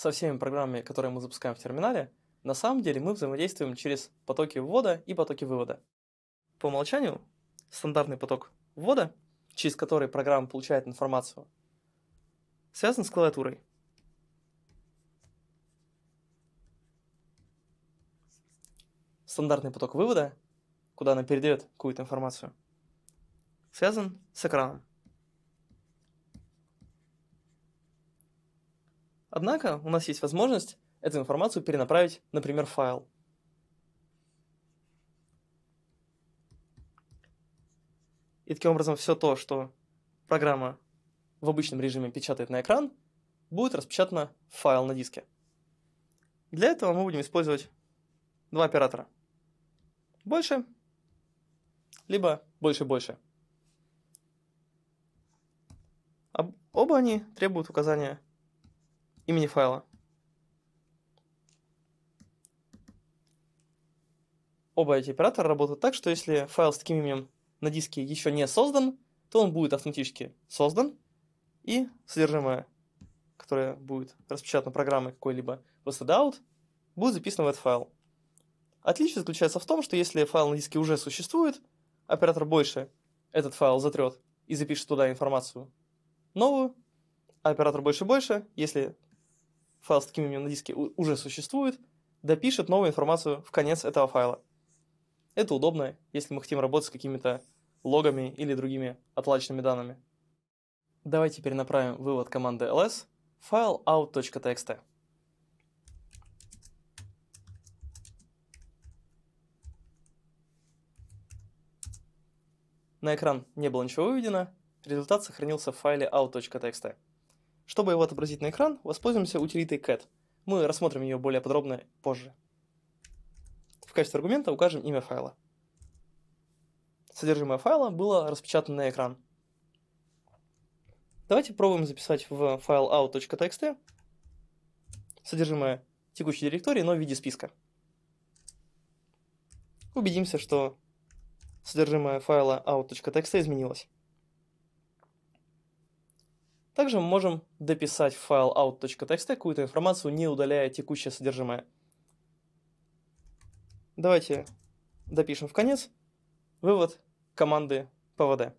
со всеми программами, которые мы запускаем в терминале, на самом деле мы взаимодействуем через потоки ввода и потоки вывода. По умолчанию стандартный поток ввода, через который программа получает информацию, связан с клавиатурой. Стандартный поток вывода, куда она передает какую-то информацию, связан с экраном. Однако у нас есть возможность эту информацию перенаправить, например, в файл. И таким образом все то, что программа в обычном режиме печатает на экран, будет распечатано в файл на диске. Для этого мы будем использовать два оператора. Больше, либо больше-больше. Оба они требуют указания имени файла. Оба эти оператора работают так, что если файл с таким именем на диске еще не создан, то он будет автоматически создан, и содержимое, которое будет распечатано программой какой-либо out, будет записано в этот файл. Отличие заключается в том, что если файл на диске уже существует, оператор больше этот файл затрет и запишет туда информацию новую, а оператор больше-больше, если файл с таким именем на диске уже существует, допишет новую информацию в конец этого файла. Это удобно, если мы хотим работать с какими-то логами или другими отладочными данными. Давайте направим вывод команды ls в файл out.txt. На экран не было ничего выведено, результат сохранился в файле out.txt. Чтобы его отобразить на экран, воспользуемся утилитой cat. Мы рассмотрим ее более подробно позже. В качестве аргумента укажем имя файла. Содержимое файла было распечатано на экран. Давайте пробуем записать в файл out.txt содержимое текущей директории, но в виде списка. Убедимся, что содержимое файла out.txt изменилось. Также мы можем дописать в файл out.txt какую-то информацию, не удаляя текущее содержимое. Давайте допишем в конец вывод команды pvd.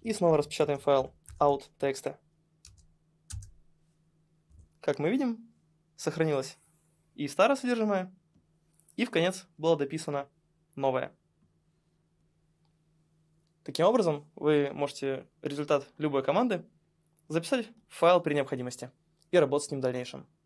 И снова распечатаем файл out.txt. Как мы видим, сохранилось и старое содержимое, и в конец было дописано новое. Таким образом, вы можете результат любой команды записать в файл при необходимости и работать с ним в дальнейшем.